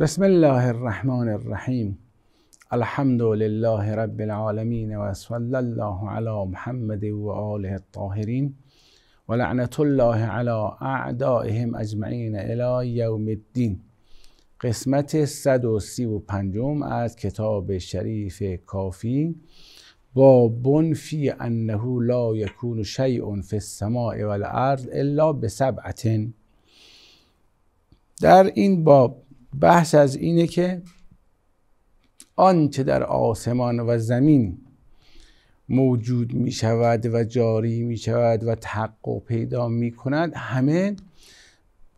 بسم الله الرحمن الرحیم الحمد لله رب العالمین و الله علی محمد و آله الطاهرین و الله علی اعدائهم اجمعین الی یوم الدین قسمت 135 از کتاب شریف کافی باب فی انه لا یکون شیء فی السماء والارض الا بسبعه در این باب بحث از اینه که آنچه در آسمان و زمین موجود می شود و جاری می شود و تحقق پیدا می کند همه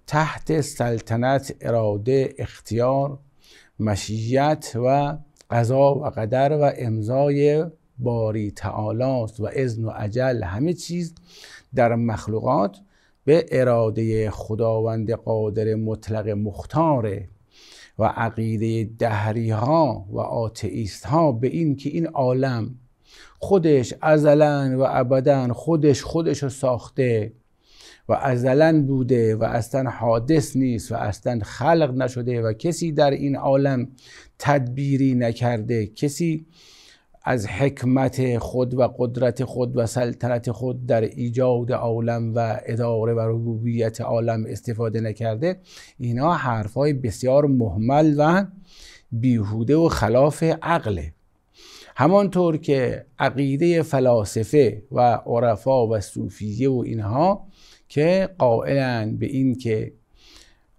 تحت سلطنت اراده اختیار مشیت و قضا و قدر و امضای باری است و اذن و عجل همه چیز در مخلوقات به اراده خداوند قادر مطلق مختاره و عقیده دهری ها و آتئیست ها به این که این عالم خودش ازلا و ابدا خودش خودش رو ساخته و ازلا بوده و اصلا حادث نیست و اصلا خلق نشده و کسی در این عالم تدبیری نکرده کسی از حکمت خود و قدرت خود و سلطنت خود در ایجاد عالم و اداره و ربوبیت عالم استفاده نکرده اینا حرفهای بسیار محمل و بیهوده و خلاف عقله همانطور که عقیده فلاسفه و عرفا و صوفیه و اینها که قائلن به این که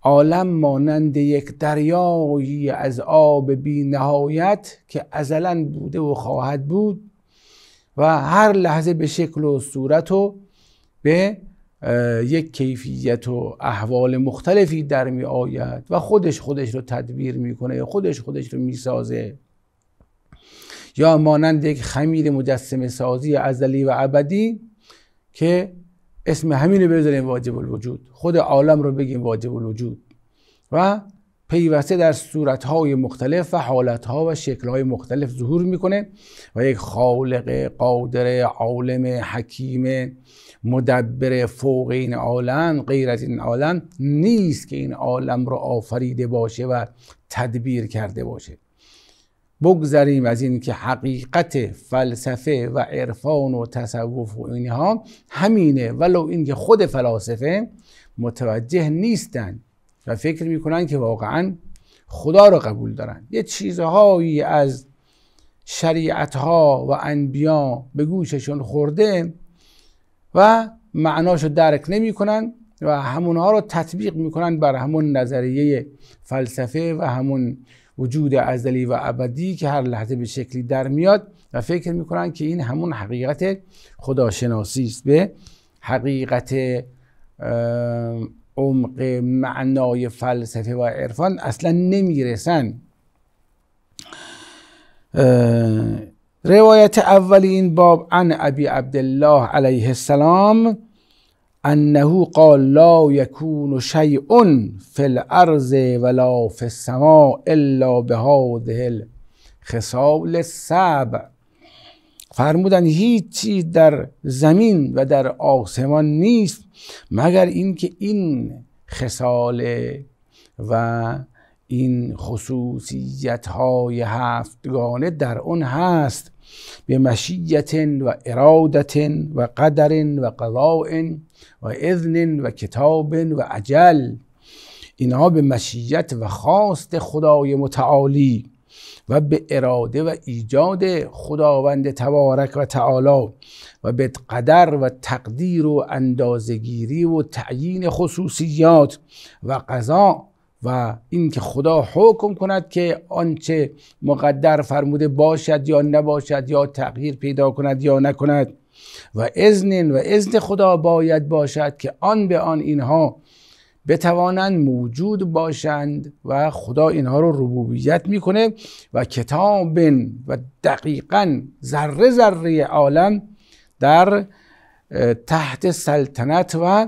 عالم مانند یک دریایی از آب بی نهایت که ازلا بوده و خواهد بود و هر لحظه به شکل و صورت و به یک کیفیت و احوال مختلفی در می آید و خودش خودش رو تدبیر یا خودش خودش رو سازه یا مانند یک خمیر مجسم سازی ازلی و ابدی که اسم همینه بذاریم واجب الوجود خود عالم رو بگیم واجب الوجود و پیوسته در صورتهای مختلف و حالتها و شکلهای مختلف ظهور میکنه و یک خالق قادر عالم حکیم مدبر فوق این عالم غیر از این عالم نیست که این عالم رو آفریده باشه و تدبیر کرده باشه بگذریم از این که حقیقت فلسفه و عرفان و تصوف و اینها همینه ولو اینکه خود فلاسفه متوجه نیستند و فکر میکنن که واقعا خدا رو قبول دارن یه چیزهایی از شریعت ها و انبیا به گوششون خورده و معناشو درک نمیکنن و همونها رو تطبیق میکنن بر همون نظریه فلسفه و همون وجود ازلی و ابدی که هر لحظه به شکلی در میاد و فکر میکنن که این همون حقیقت خداشناسی است به حقیقت عمق معنای فلسفه و عرفان اصلا نمیرسن روایت اول این باب عن ابی عبدالله علیه السلام انه قال لا یکون شیء فی الارض ولا فی السماء الا به الخصال سبع فرمودن هیچ چیز در زمین و در آسمان نیست مگر اینکه این خصاله و این خصوصیت های هفتگانه در اون هست به مشیت و ارادت و قدر و قضاء و اذن و کتاب و عجل اینها به مشیت و خواست خدای متعالی و به اراده و ایجاد خداوند تبارک و تعالی و به قدر و تقدیر و اندازگیری و تعیین خصوصیات و قضا و اینکه خدا حکم کند که آنچه مقدر فرموده باشد یا نباشد یا تغییر پیدا کند یا نکند و اذن و اذن خدا باید باشد که آن به آن اینها بتوانند موجود باشند و خدا اینها رو ربوبیت میکنه و کتاب و دقیقا ذره ذره عالم در تحت سلطنت و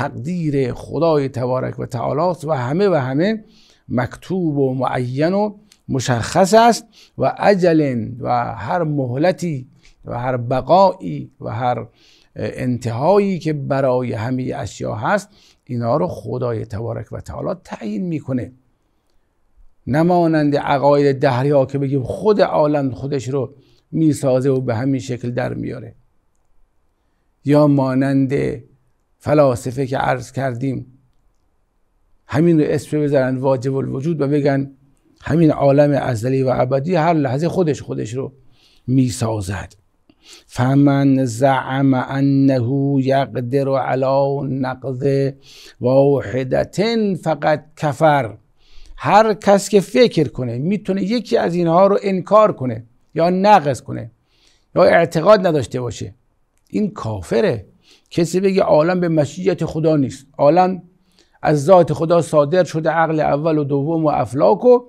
تقدیر خدای تبارک و تعالی و همه و همه مکتوب و معین و مشخص است و عجل و هر مهلتی و هر بقایی و هر انتهایی که برای همه اشیا هست اینا رو خدای تبارک و تعالی تعیین میکنه نمانند عقاید دهری ها که بگیم خود عالم خودش رو میسازه و به همین شکل در میاره یا مانند فلاسفه که عرض کردیم همین رو اسم بذارن واجب الوجود و بگن همین عالم ازلی و ابدی هر لحظه خودش خودش رو میسازد فمن زعم انه یقدر علی نقض واحدت فقط کفر هر کس که فکر کنه میتونه یکی از اینها رو انکار کنه یا نقض کنه یا اعتقاد نداشته باشه این کافره کسی بگه عالم به مشیت خدا نیست عالم از ذات خدا صادر شده عقل اول و دوم و افلاک و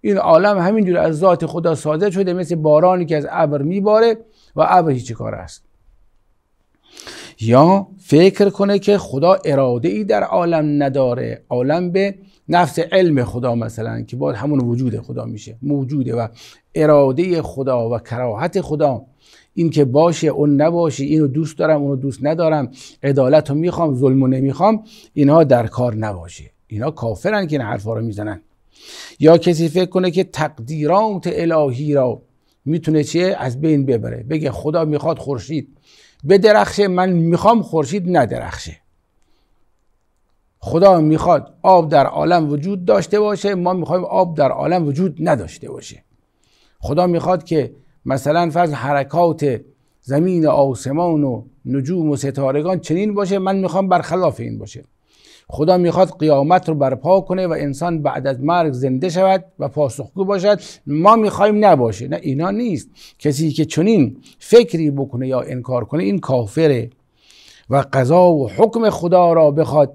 این عالم همینجور از ذات خدا صادر شده مثل بارانی که از ابر میباره و ابر هیچ کار است یا فکر کنه که خدا اراده ای در عالم نداره عالم به نفس علم خدا مثلا که باید همون وجود خدا میشه موجوده و اراده خدا و کراهت خدا این که باشه اون نباشه اینو دوست دارم اونو دوست ندارم عدالت رو میخوام ظلم رو نمیخوام اینها در کار نباشه اینا کافرن که این حرفا رو میزنن یا کسی فکر کنه که تقدیرات الهی را میتونه چیه از بین ببره بگه خدا میخواد خورشید بدرخشه من میخوام خورشید ندرخشه خدا میخواد آب در عالم وجود داشته باشه ما میخوایم آب در عالم وجود نداشته باشه خدا میخواد که مثلا فرض حرکات زمین آسمان و نجوم و ستارگان چنین باشه من میخوام برخلاف این باشه خدا میخواد قیامت رو برپا کنه و انسان بعد از مرگ زنده شود و پاسخگو باشد ما میخوایم نباشه نه اینا نیست کسی که چنین فکری بکنه یا انکار کنه این کافره و قضا و حکم خدا را بخواد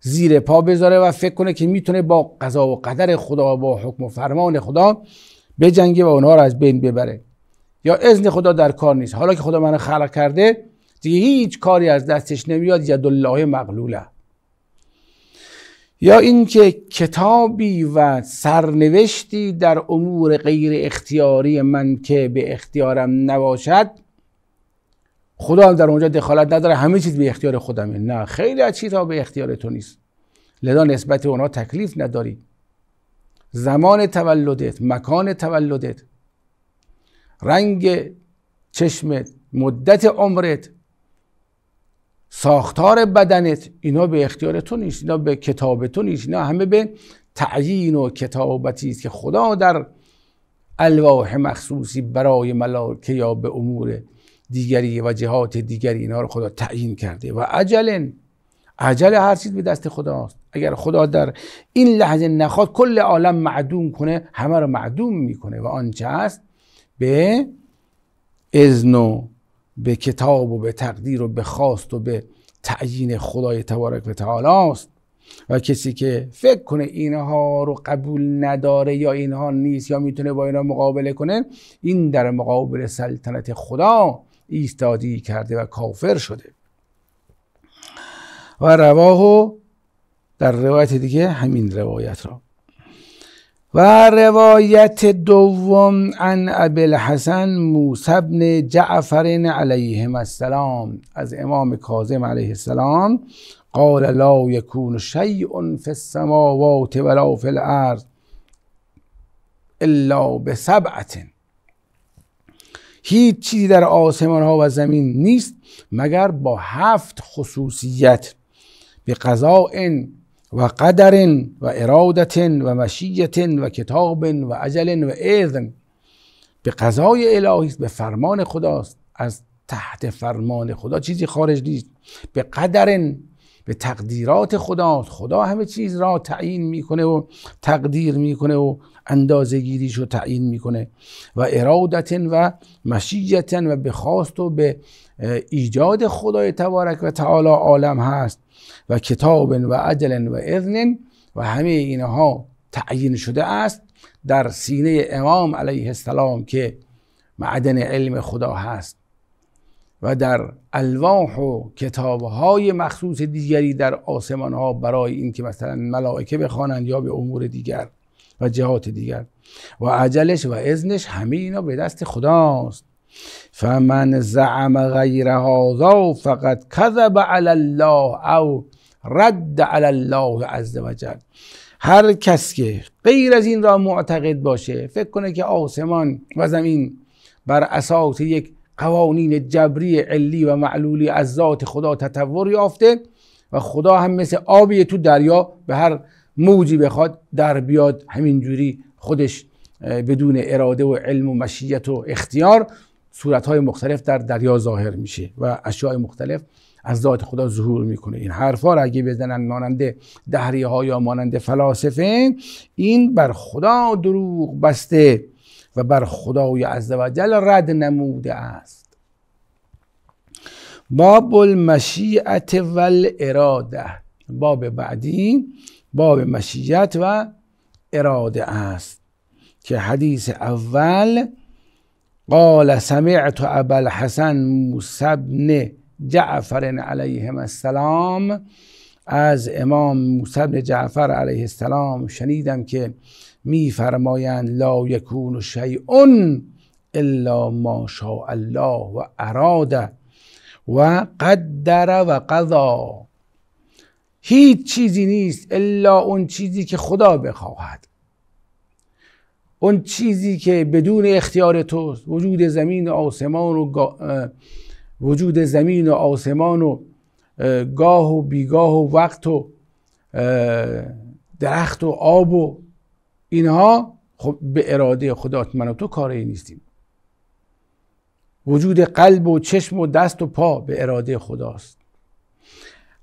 زیر پا بذاره و فکر کنه که میتونه با قضا و قدر خدا و با حکم و فرمان خدا بجنگه و اونها را از بین ببره یا اذن خدا در کار نیست حالا که خدا منو خلق کرده دیگه هیچ کاری از دستش نمیاد ید الله مغلوله یا اینکه کتابی و سرنوشتی در امور غیر اختیاری من که به اختیارم نباشد خدا هم در اونجا دخالت نداره همه چیز به اختیار خودمه نه خیلی از چیزها به اختیار تو نیست لذا نسبت اونها تکلیف نداری زمان تولدت مکان تولدت رنگ چشمت مدت عمرت ساختار بدنت اینا به اختیار تو نیست اینا به کتاب تو نیست اینا همه به تعیین و کتابتی است که خدا در الواح مخصوصی برای ملاکه یا به امور دیگری و جهات دیگری اینا رو خدا تعیین کرده و عجل عجل هر چیز به دست خداست اگر خدا در این لحظه نخواد کل عالم معدوم کنه همه رو معدوم میکنه و آنچه هست به اذن و به کتاب و به تقدیر و به خواست و به تعیین خدای تبارک و تعالی است و کسی که فکر کنه اینها رو قبول نداره یا اینها نیست یا میتونه با اینها مقابله کنه این در مقابل سلطنت خدا ایستادی کرده و کافر شده و رواه در روایت دیگه همین روایت را و روایت دوم عن ابی الحسن موسی بن جعفر علیهم السلام از امام کاظم علیه السلام قال لا یکون شیء فی السماوات ولا فی الارض الا بسبعه هیچ چیزی در آسمان ها و زمین نیست مگر با هفت خصوصیت به قضاء و قدر و ارادت و مشیت و کتاب و عجل و اذن به قضای الهی است به فرمان خداست از تحت فرمان خدا چیزی خارج نیست به قدرن به تقدیرات خداست خدا همه چیز را تعیین میکنه و تقدیر میکنه و اندازه گیریش رو تعیین میکنه و ارادت و مشیت و به خواست و به ایجاد خدای تبارک و تعالی عالم هست و کتاب و عدل و اذن و همه اینها تعیین شده است در سینه امام علیه السلام که معدن علم خدا هست و در الواح و کتابهای مخصوص دیگری در آسمان ها برای اینکه مثلا ملائکه بخوانند یا به امور دیگر و جهات دیگر و عجلش و اذنش همه اینا به دست خداست فمن زعم غیر هذا فقد کذب علی الله او رد علی الله عز وجل هر کس که غیر از این را معتقد باشه فکر کنه که آسمان و زمین بر اساس یک قوانین جبری علی و معلولی از ذات خدا تطور یافته و خدا هم مثل آبی تو دریا به هر موجی بخواد در بیاد همینجوری خودش بدون اراده و علم و مشیت و اختیار های مختلف در دریا ظاهر میشه و اشیاء مختلف از ذات خدا ظهور میکنه این حرفها را اگه بزنن مانند دهری ها یا مانند فلاسفه این بر خدا دروغ بسته و بر خدای جل رد نموده است باب المشیعت و اراده باب بعدی باب مشیت و اراده است که حدیث اول قال سمعت ابا الحسن موسی بن جعفر علیهم السلام از امام موسی بن جعفر علیه السلام شنیدم که میفرمایند لا یکون شیء الا ما شاء الله و اراده و قدر و قضا هیچ چیزی نیست الا اون چیزی که خدا بخواهد اون چیزی که بدون اختیار توست وجود زمین و آسمان و وجود زمین و آسمان و گاه و بیگاه و وقت و درخت و آب و اینها خب به اراده خدا من و تو کاری نیستیم وجود قلب و چشم و دست و پا به اراده خداست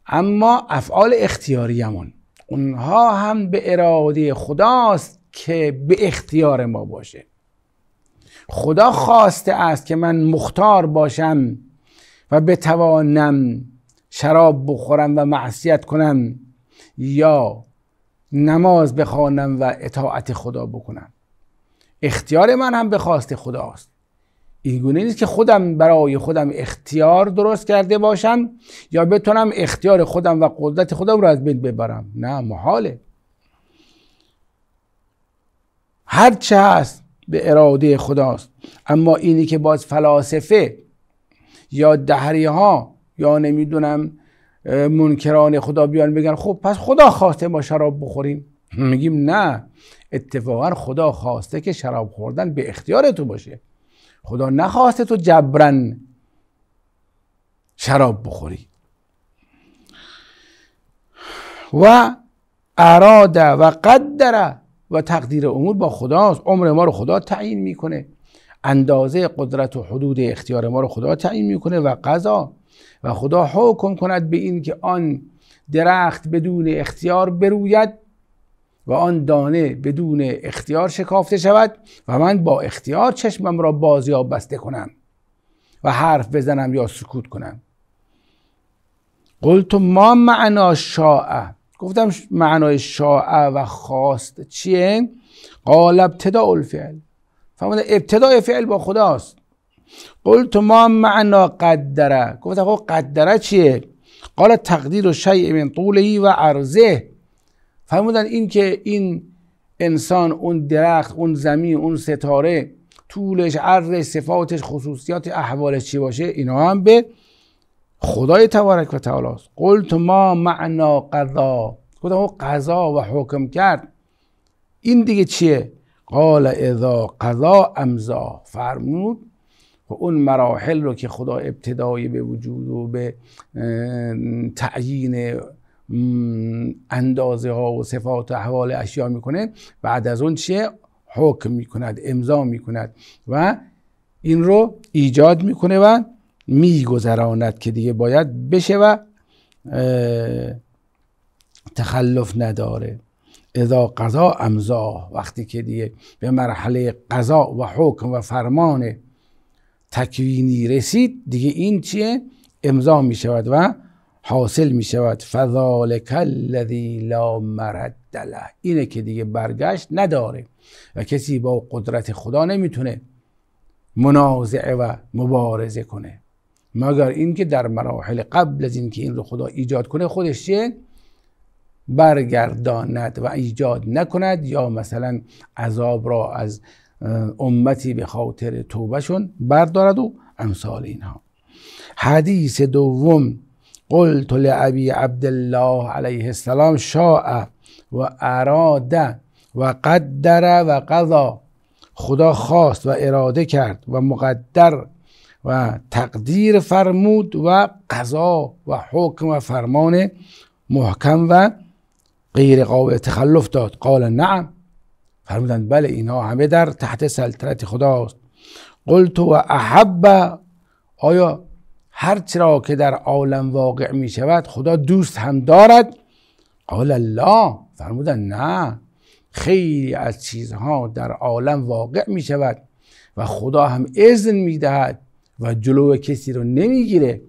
اما افعال اختیاریمون اونها هم به اراده خداست که به اختیار ما باشه خدا خواسته است که من مختار باشم و بتوانم شراب بخورم و معصیت کنم یا نماز بخوانم و اطاعت خدا بکنم اختیار من هم به خواست خداست این گونه نیست که خودم برای خودم اختیار درست کرده باشم یا بتونم اختیار خودم و قدرت خودم رو از بین ببرم نه محاله هر چه هست به اراده خداست اما اینی که باز فلاسفه یا دهری ها یا نمیدونم منکران خدا بیان بگن خب پس خدا خواسته ما شراب بخوریم میگیم نه اتفاقا خدا خواسته که شراب خوردن به اختیار تو باشه خدا نخواسته تو جبرن شراب بخوری و اراده و قدره و تقدیر امور با خداست عمر ما رو خدا تعیین میکنه اندازه قدرت و حدود اختیار ما رو خدا تعیین میکنه و قضا و خدا حکم کند به این که آن درخت بدون اختیار بروید و آن دانه بدون اختیار شکافته شود و من با اختیار چشمم را باز بسته کنم و حرف بزنم یا سکوت کنم قلت ما معنا شاء گفتم معنای شاعه و خواست چیه؟ قال ابتدا الفعل فرمود ابتدای فعل با خداست قلت ما معنا قدره گفتم خب قدره چیه؟ قال تقدیر و شیء من طوله و عرضه فرمودن این که این انسان اون درخت اون زمین اون ستاره طولش عرضش صفاتش خصوصیات احوالش چی باشه اینا هم به خدای تبارک و تعالی است قلت ما معنا قضا گفتم او قضا و حکم کرد این دیگه چیه قال اذا قضا امزا فرمود و اون مراحل رو که خدا ابتدایی به وجود و به تعیین اندازه ها و صفات و احوال اشیاء میکنه بعد از اون چیه حکم میکند امضا میکند و این رو ایجاد میکنه و میگذراند که دیگه باید بشه و تخلف نداره اذا قضا امضا وقتی که دیگه به مرحله قضا و حکم و فرمان تکوینی رسید دیگه این چیه امضا می شود و حاصل می شود فذالک الذی لا مرد له اینه که دیگه برگشت نداره و کسی با قدرت خدا نمیتونه منازعه و مبارزه کنه مگر اینکه در مراحل قبل از اینکه این رو خدا ایجاد کنه خودش چه برگرداند و ایجاد نکند یا مثلا عذاب را از امتی به خاطر توبهشون بردارد و امثال اینها حدیث دوم قلت لعبی عبدالله علیه السلام شاء و اراده و قدر و قضا خدا خواست و اراده کرد و مقدر و تقدیر فرمود و قضا و حکم و فرمان محکم و غیر قابل تخلف داد قال نعم فرمودند بله اینا همه در تحت سلطنت خداست قلت و احب آیا هر را که در عالم واقع می شود خدا دوست هم دارد قال الله فرمودند نه خیلی از چیزها در عالم واقع می شود و خدا هم اذن می دهد و جلو کسی رو نمیگیره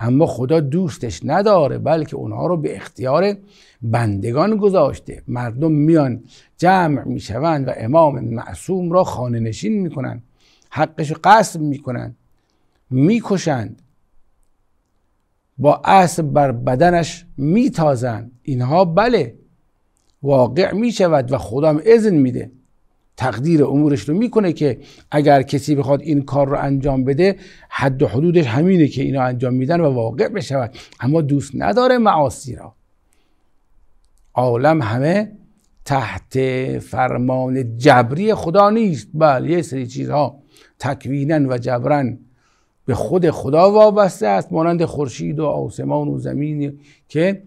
اما خدا دوستش نداره بلکه اونها رو به اختیار بندگان گذاشته مردم میان جمع میشوند و امام معصوم را خانه نشین میکنن حقش رو قصب میکنن میکشند با اسب بر بدنش میتازند اینها بله واقع میشود و خدا هم اذن میده تقدیر امورش رو میکنه که اگر کسی بخواد این کار رو انجام بده حد و حدودش همینه که اینا انجام میدن و واقع بشود اما دوست نداره معاصی را عالم همه تحت فرمان جبری خدا نیست بله یه سری چیزها تکوینا و جبرن به خود خدا وابسته است مانند خورشید و آسمان و زمین که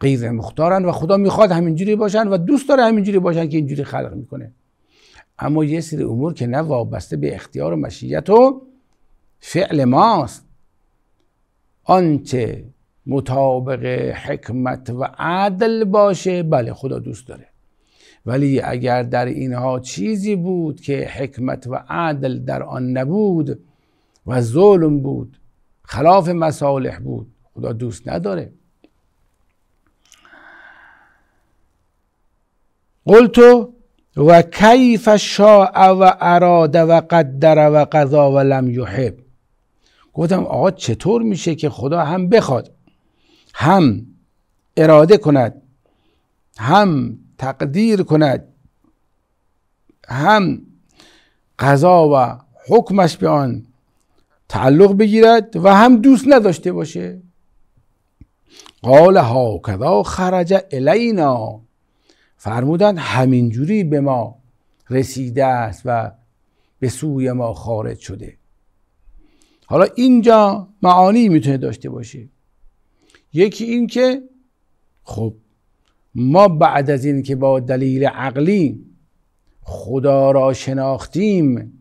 غیر مختارن و خدا میخواد همینجوری باشن و دوست داره همینجوری باشن که اینجوری خلق میکنه اما یه سری امور که نه وابسته به اختیار و مشیت و فعل ماست آنچه مطابق حکمت و عدل باشه بله خدا دوست داره ولی اگر در اینها چیزی بود که حکمت و عدل در آن نبود و ظلم بود خلاف مصالح بود خدا دوست نداره قلتو و کیف شاء و اراد و قدر و قضا و لم یحب گفتم آقا چطور میشه که خدا هم بخواد هم اراده کند هم تقدیر کند هم قضا و حکمش به آن تعلق بگیرد و هم دوست نداشته باشه قال کذا خرج الینا فرمودند همینجوری به ما رسیده است و به سوی ما خارج شده حالا اینجا معانی میتونه داشته باشه یکی این که خب ما بعد از این که با دلیل عقلی خدا را شناختیم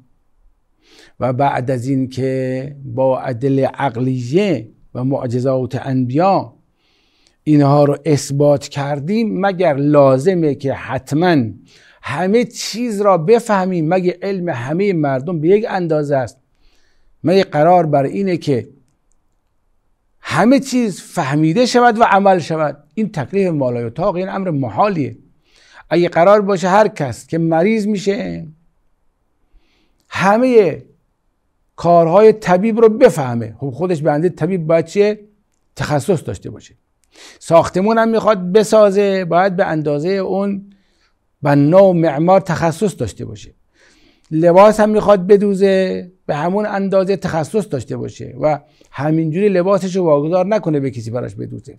و بعد از این که با عدل عقلیه و معجزات انبیا اینها رو اثبات کردیم مگر لازمه که حتما همه چیز را بفهمیم مگه علم همه مردم به یک اندازه است مگه قرار بر اینه که همه چیز فهمیده شود و عمل شود این تکلیف مالای اتاق این امر محالیه اگه قرار باشه هر کس که مریض میشه همه کارهای طبیب رو بفهمه خب خودش بنده طبیب باید چیه تخصص داشته باشه ساختمون هم میخواد بسازه باید به اندازه اون بنا و معمار تخصص داشته باشه لباس هم میخواد بدوزه به همون اندازه تخصص داشته باشه و همینجوری لباسش رو واگذار نکنه به کسی براش بدوزه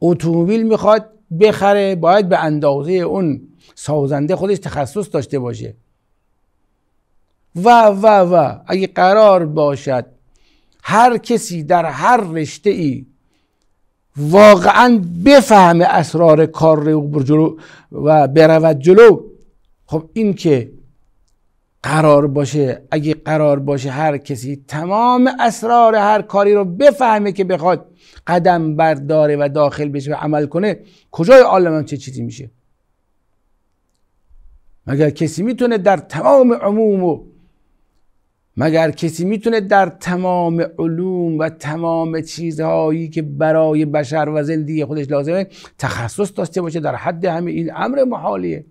اتومبیل میخواد بخره باید به اندازه اون سازنده خودش تخصص داشته باشه و و و اگه قرار باشد هر کسی در هر رشته ای واقعا بفهمه اسرار کار رو جلو و برود جلو خب این که قرار باشه اگه قرار باشه هر کسی تمام اسرار هر کاری رو بفهمه که بخواد قدم برداره و داخل بشه و عمل کنه کجای عالم چه چیزی میشه مگر کسی میتونه در تمام عموم و مگر کسی میتونه در تمام علوم و تمام چیزهایی که برای بشر و زندگی خودش لازمه تخصص داشته باشه در حد همه این امر محالیه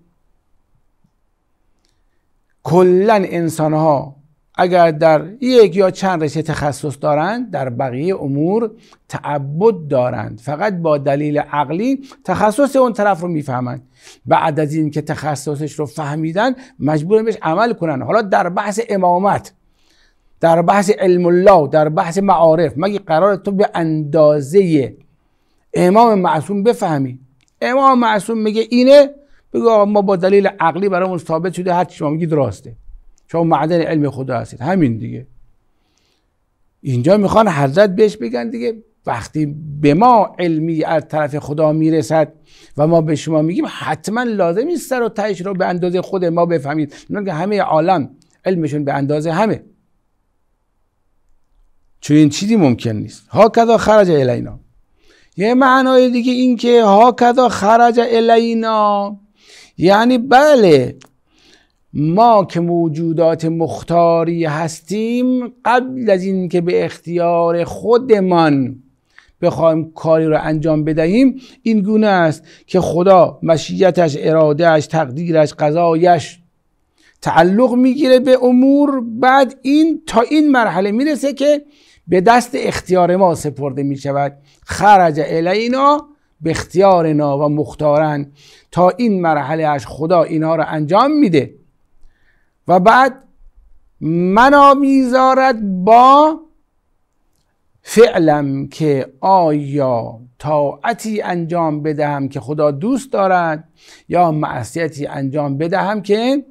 کلا انسانها اگر در یک یا چند رشته تخصص دارند در بقیه امور تعبد دارند فقط با دلیل عقلی تخصص اون طرف رو میفهمند بعد از این که تخصصش رو فهمیدن مجبور بهش عمل کنن حالا در بحث امامت در بحث علم الله در بحث معارف مگه قرار تو به اندازه امام معصوم بفهمی امام معصوم میگه اینه بگو ما با دلیل عقلی برامون ثابت شده هر چی شما میگید راسته شما معدن علم خدا هستید همین دیگه اینجا میخوان حضرت بهش بگن دیگه وقتی به ما علمی از طرف خدا میرسد و ما به شما میگیم حتما لازم نیست سر و تهش رو به اندازه خود ما بفهمید نه همه عالم علمشون به اندازه همه چون چیزی ممکن نیست ها کدا خرج الینا یه معنای دیگه این که ها کدا خرج الینا یعنی بله ما که موجودات مختاری هستیم قبل از اینکه به اختیار خودمان بخوایم کاری رو انجام بدهیم این گونه است که خدا مشیتش ارادهش تقدیرش قضایش تعلق میگیره به امور بعد این تا این مرحله میرسه که به دست اختیار ما سپرده می شود خرج الینا به اختیارنا و مختارن تا این مرحله اش خدا اینها را انجام میده و بعد منا میذارد با فعلم که آیا طاعتی انجام بدهم که خدا دوست دارد یا معصیتی انجام بدهم که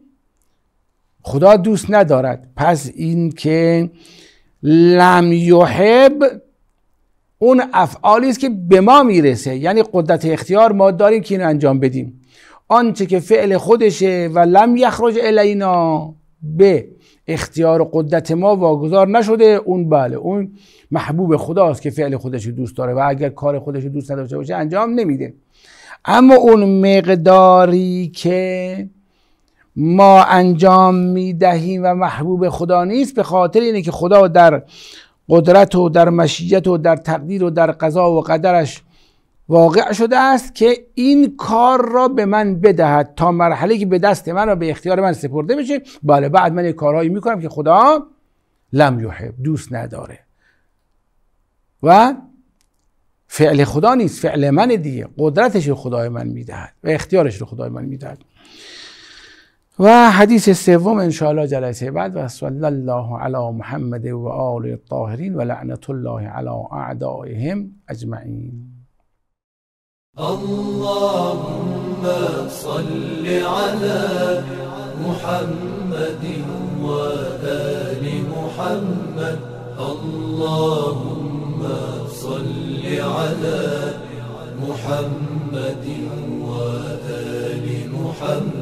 خدا دوست ندارد پس این که لم یحب اون افعالی است که به ما میرسه یعنی قدرت اختیار ما داریم که اینو انجام بدیم آنچه که فعل خودشه و لم یخرج الینا به اختیار و قدرت ما واگذار نشده اون بله اون محبوب خداست که فعل خودش دوست داره و اگر کار خودش دوست نداشته باشه انجام نمیده اما اون مقداری که ما انجام می دهیم و محبوب خدا نیست به خاطر اینه که خدا در قدرت و در مشیت و در تقدیر و در قضا و قدرش واقع شده است که این کار را به من بدهد تا مرحله که به دست من و به اختیار من سپرده بشه بله بعد من کارهایی میکنم که خدا لم یحب دوست نداره و فعل خدا نیست فعل من دیگه قدرتش رو خدای من میدهد و اختیارش رو خدای من میدهد و حدیث سوم الله جلسه بعد و صلی الله علی محمد و آل الطاهرین و لعنت الله علی اعدائهم اجمعین اللهم صل على محمد آل محمد اللهم صل على محمد آل محمد